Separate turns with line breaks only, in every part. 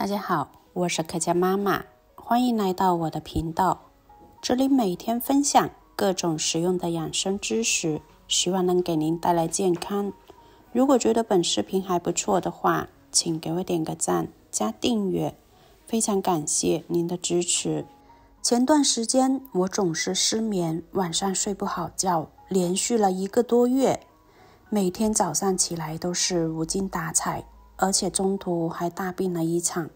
大家好，我是客家妈妈，欢迎来到我的频道。这里每天分享各种实用的养生知识，希望能给您带来健康。如果觉得本视频还不错的话，请给我点个赞，加订阅，非常感谢您的支持。前段时间我总是失眠，晚上睡不好觉，连续了一个多月，每天早上起来都是无精打采。而且中途还大病了一场，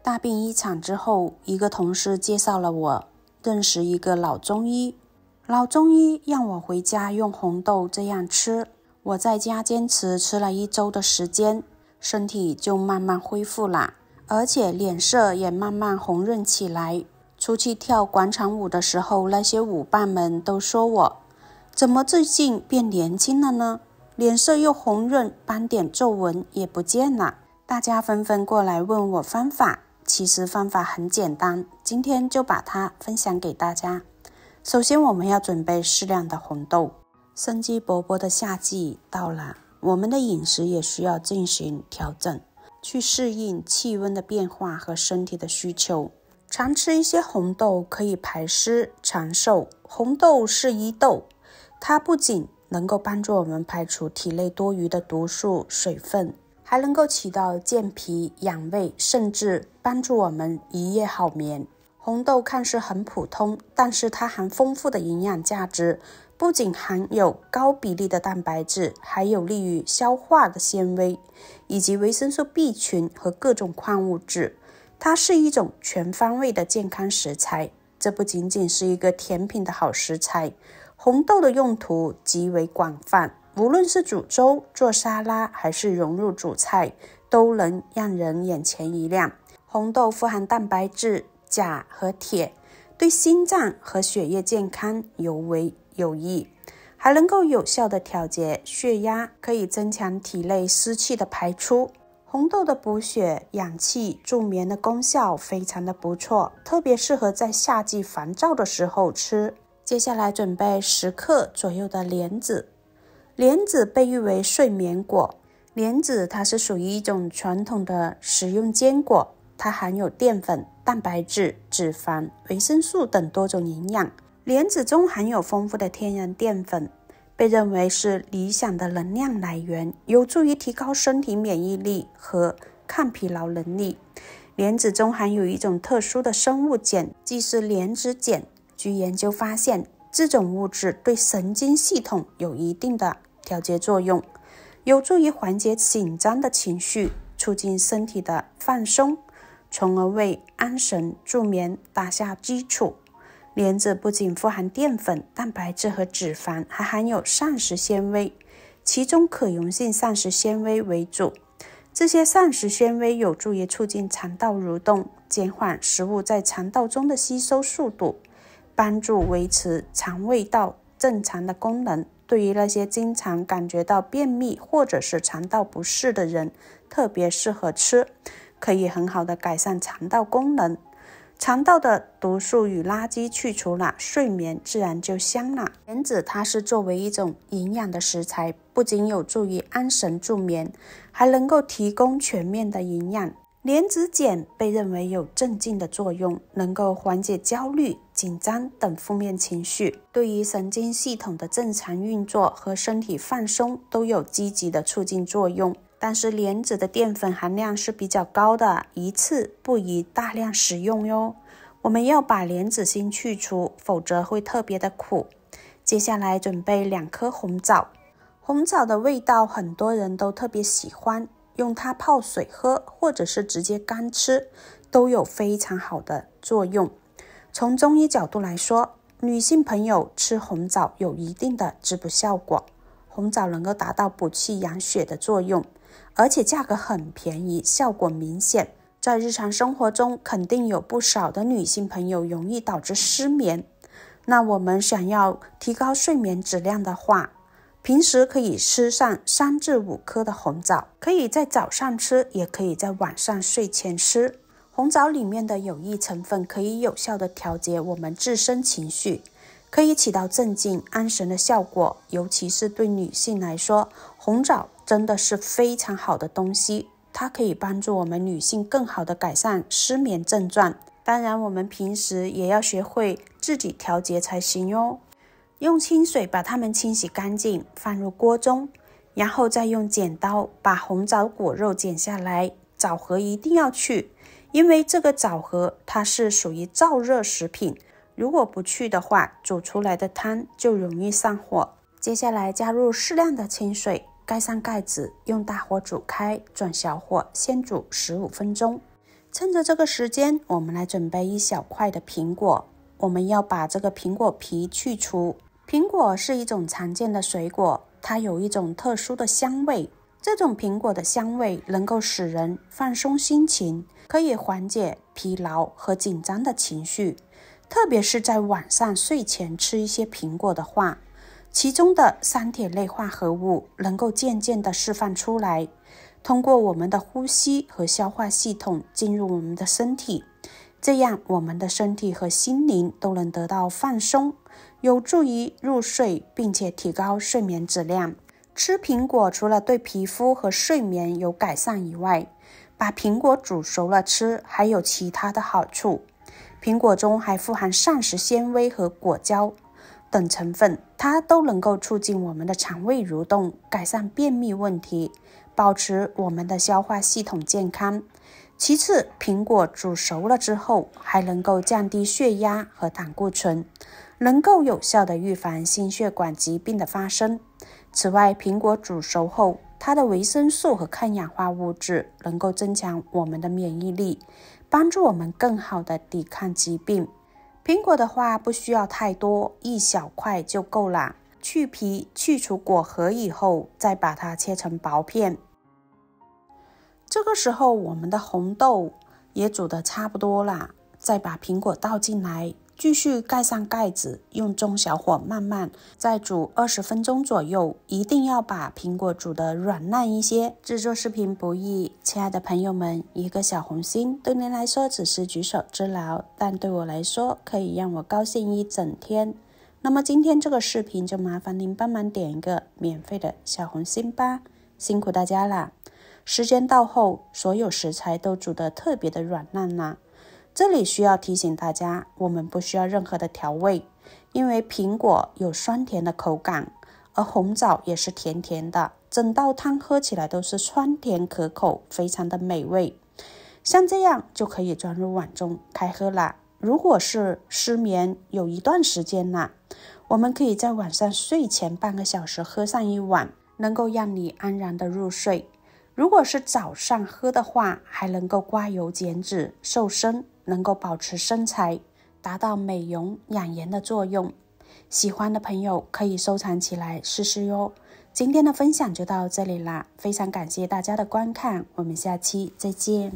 大病一场之后，一个同事介绍了我认识一个老中医，老中医让我回家用红豆这样吃，我在家坚持吃了一周的时间，身体就慢慢恢复了，而且脸色也慢慢红润起来。出去跳广场舞的时候，那些舞伴们都说我怎么最近变年轻了呢？脸色又红润，斑点皱纹也不见了。大家纷纷过来问我方法，其实方法很简单，今天就把它分享给大家。首先，我们要准备适量的红豆。生机勃勃的夏季到了，我们的饮食也需要进行调整，去适应气温的变化和身体的需求。常吃一些红豆可以排湿、长寿。红豆是一豆，它不仅能够帮助我们排除体内多余的毒素、水分，还能够起到健脾养胃，甚至帮助我们一夜好眠。红豆看似很普通，但是它含丰富的营养价值，不仅含有高比例的蛋白质，还有利于消化的纤维，以及维生素 B 群和各种矿物质。它是一种全方位的健康食材，这不仅仅是一个甜品的好食材。红豆的用途极为广泛，无论是煮粥、做沙拉，还是融入主菜，都能让人眼前一亮。红豆富含蛋白质、钾和铁，对心脏和血液健康尤为有益，还能够有效的调节血压，可以增强体内湿气的排出。红豆的补血、养气、助眠的功效非常的不错，特别适合在夏季烦躁的时候吃。接下来准备十克左右的莲子，莲子被誉为“睡眠果”。莲子它是属于一种传统的食用坚果，它含有淀粉、蛋白质、脂肪、维生素等多种营养。莲子中含有丰富的天然淀粉，被认为是理想的能量来源，有助于提高身体免疫力和抗疲劳能力。莲子中含有一种特殊的生物碱，即是莲子碱。据研究发现，这种物质对神经系统有一定的调节作用，有助于缓解紧张的情绪，促进身体的放松，从而为安神助眠打下基础。莲子不仅富含淀粉、蛋白质和脂肪，还含有膳食纤维，其中可溶性膳食纤维为主。这些膳食纤维有助于促进肠道蠕动，减缓食物在肠道中的吸收速度。帮助维持肠胃道正常的功能，对于那些经常感觉到便秘或者是肠道不适的人，特别适合吃，可以很好的改善肠道功能。肠道的毒素与垃圾去除了，睡眠自然就香了。莲子它是作为一种营养的食材，不仅有助于安神助眠，还能够提供全面的营养。莲子碱被认为有镇静的作用，能够缓解焦虑。紧张等负面情绪，对于神经系统的正常运作和身体放松都有积极的促进作用。但是莲子的淀粉含量是比较高的，一次不宜大量食用哟。我们要把莲子心去除，否则会特别的苦。接下来准备两颗红枣，红枣的味道很多人都特别喜欢，用它泡水喝，或者是直接干吃，都有非常好的作用。从中医角度来说，女性朋友吃红枣有一定的滋补效果。红枣能够达到补气养血的作用，而且价格很便宜，效果明显。在日常生活中，肯定有不少的女性朋友容易导致失眠。那我们想要提高睡眠质量的话，平时可以吃上三至五颗的红枣，可以在早上吃，也可以在晚上睡前吃。红枣里面的有益成分可以有效的调节我们自身情绪，可以起到镇静安神的效果。尤其是对女性来说，红枣真的是非常好的东西，它可以帮助我们女性更好的改善失眠症状。当然，我们平时也要学会自己调节才行哟。用清水把它们清洗干净，放入锅中，然后再用剪刀把红枣果肉剪下来，枣核一定要去。因为这个枣核它是属于燥热食品，如果不去的话，煮出来的汤就容易上火。接下来加入适量的清水，盖上盖子，用大火煮开，转小火先煮十五分钟。趁着这个时间，我们来准备一小块的苹果。我们要把这个苹果皮去除。苹果是一种常见的水果，它有一种特殊的香味。这种苹果的香味能够使人放松心情。可以缓解疲劳和紧张的情绪，特别是在晚上睡前吃一些苹果的话，其中的三铁类化合物能够渐渐地释放出来，通过我们的呼吸和消化系统进入我们的身体，这样我们的身体和心灵都能得到放松，有助于入睡，并且提高睡眠质量。吃苹果除了对皮肤和睡眠有改善以外，把苹果煮熟了吃，还有其他的好处。苹果中还富含膳食纤维和果胶等成分，它都能够促进我们的肠胃蠕动，改善便秘问题，保持我们的消化系统健康。其次，苹果煮熟了之后，还能够降低血压和胆固醇，能够有效的预防心血管疾病的发生。此外，苹果煮熟后，它的维生素和抗氧化物质能够增强我们的免疫力，帮助我们更好的抵抗疾病。苹果的话不需要太多，一小块就够了。去皮去除果核以后，再把它切成薄片。这个时候，我们的红豆也煮的差不多了，再把苹果倒进来。继续盖上盖子，用中小火慢慢再煮二十分钟左右，一定要把苹果煮得软烂一些。制作视频不易，亲爱的朋友们，一个小红心对您来说只是举手之劳，但对我来说可以让我高兴一整天。那么今天这个视频就麻烦您帮忙点一个免费的小红心吧，辛苦大家了。时间到后，所有食材都煮的特别的软烂了。这里需要提醒大家，我们不需要任何的调味，因为苹果有酸甜的口感，而红枣也是甜甜的，整道汤喝起来都是酸甜可口，非常的美味。像这样就可以装入碗中开喝了。如果是失眠有一段时间了，我们可以在晚上睡前半个小时喝上一碗，能够让你安然的入睡。如果是早上喝的话，还能够刮油减脂瘦身。能够保持身材，达到美容养颜的作用。喜欢的朋友可以收藏起来试试哟。今天的分享就到这里啦，非常感谢大家的观看，我们下期再见。